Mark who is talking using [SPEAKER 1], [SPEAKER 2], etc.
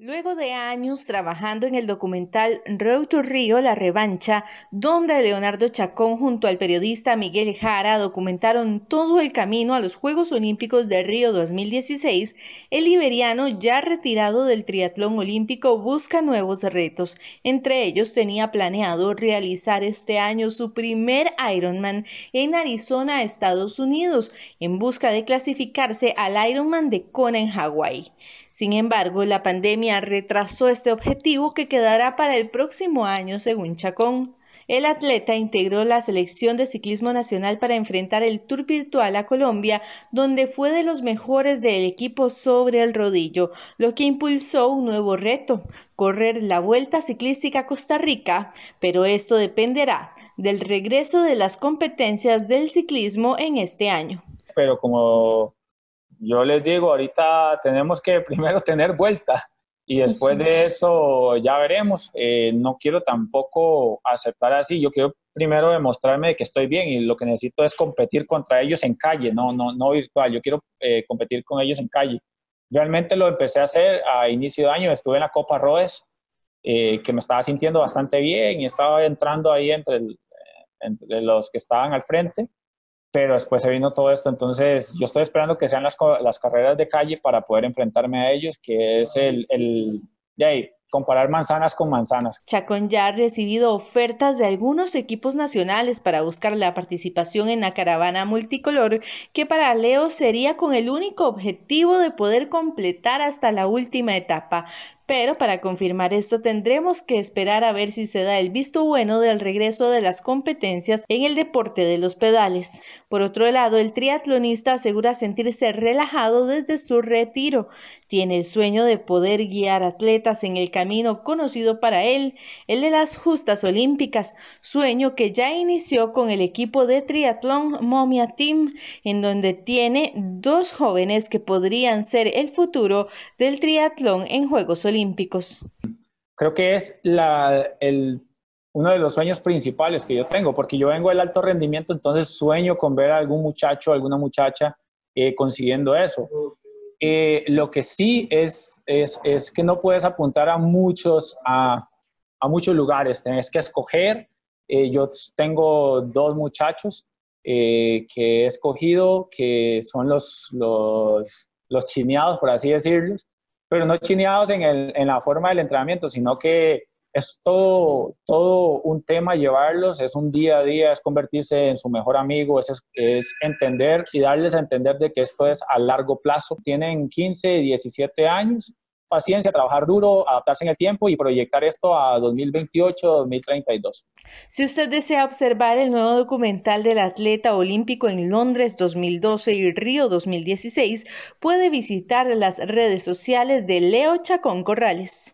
[SPEAKER 1] Luego de años trabajando en el documental Road to Río, La Revancha, donde Leonardo Chacón junto al periodista Miguel Jara documentaron todo el camino a los Juegos Olímpicos de Río 2016, el liberiano ya retirado del triatlón olímpico busca nuevos retos. Entre ellos tenía planeado realizar este año su primer Ironman en Arizona, Estados Unidos, en busca de clasificarse al Ironman de Kona en Hawái. Sin embargo, la pandemia retrasó este objetivo que quedará para el próximo año, según Chacón. El atleta integró la selección de ciclismo nacional para enfrentar el Tour Virtual a Colombia, donde fue de los mejores del equipo sobre el rodillo, lo que impulsó un nuevo reto, correr la Vuelta Ciclística Costa Rica, pero esto dependerá del regreso de las competencias del ciclismo en este año.
[SPEAKER 2] Pero como yo les digo, ahorita tenemos que primero tener vuelta y después de eso ya veremos. Eh, no quiero tampoco aceptar así, yo quiero primero demostrarme que estoy bien y lo que necesito es competir contra ellos en calle, no, no, no virtual, yo quiero eh, competir con ellos en calle. Realmente lo empecé a hacer a inicio de año, estuve en la Copa Roes, eh, que me estaba sintiendo bastante bien y estaba entrando ahí entre, entre los que estaban al frente pero después se vino todo esto, entonces yo estoy esperando que sean las, carreras de calle para poder enfrentarme a ellos, que es el, el ahí, comparar manzanas con manzanas.
[SPEAKER 1] Chacón ya ha recibido ofertas de algunos equipos nacionales para buscar la participación en la caravana multicolor, que para Leo sería con el único objetivo de poder completar hasta la última etapa. Pero para confirmar esto tendremos que esperar a ver si se da el visto bueno del regreso de las competencias en el deporte de los pedales. Por otro lado, el triatlonista asegura sentirse relajado desde su retiro. Tiene el sueño de poder guiar atletas en el camino conocido para él, el de las justas olímpicas, sueño que ya inició con el equipo de triatlón Momia Team, en donde tiene dos jóvenes que podrían ser el futuro del triatlón en Juegos Olímpicos.
[SPEAKER 2] Creo que es uno de los sueños principales que yo tengo, porque yo vengo del alto rendimiento, entonces sueño con ver a algún muchacho, alguna muchacha eh, consiguiendo eso. Eh, lo que sí es, es, que no puedes apuntar a muchos, a, muchos lugares, tenés que escoger. Eh, yo tengo dos muchachos que he escogido, que son los, los, los chineados, por así decirlo, pero no chineados en, la forma del entrenamiento, sino que es todo, un tema llevarlos, es un día a día, es convertirse en su mejor amigo, es, es entender y darles a entender de que esto es a largo plazo. Tienen 15, 17 años paciencia, trabajar duro, adaptarse en el tiempo y proyectar esto a 2028-2032.
[SPEAKER 1] Si usted desea observar el nuevo documental del atleta olímpico en Londres 2012 y Río 2016, puede visitar las redes sociales de Leo Chacón Corrales.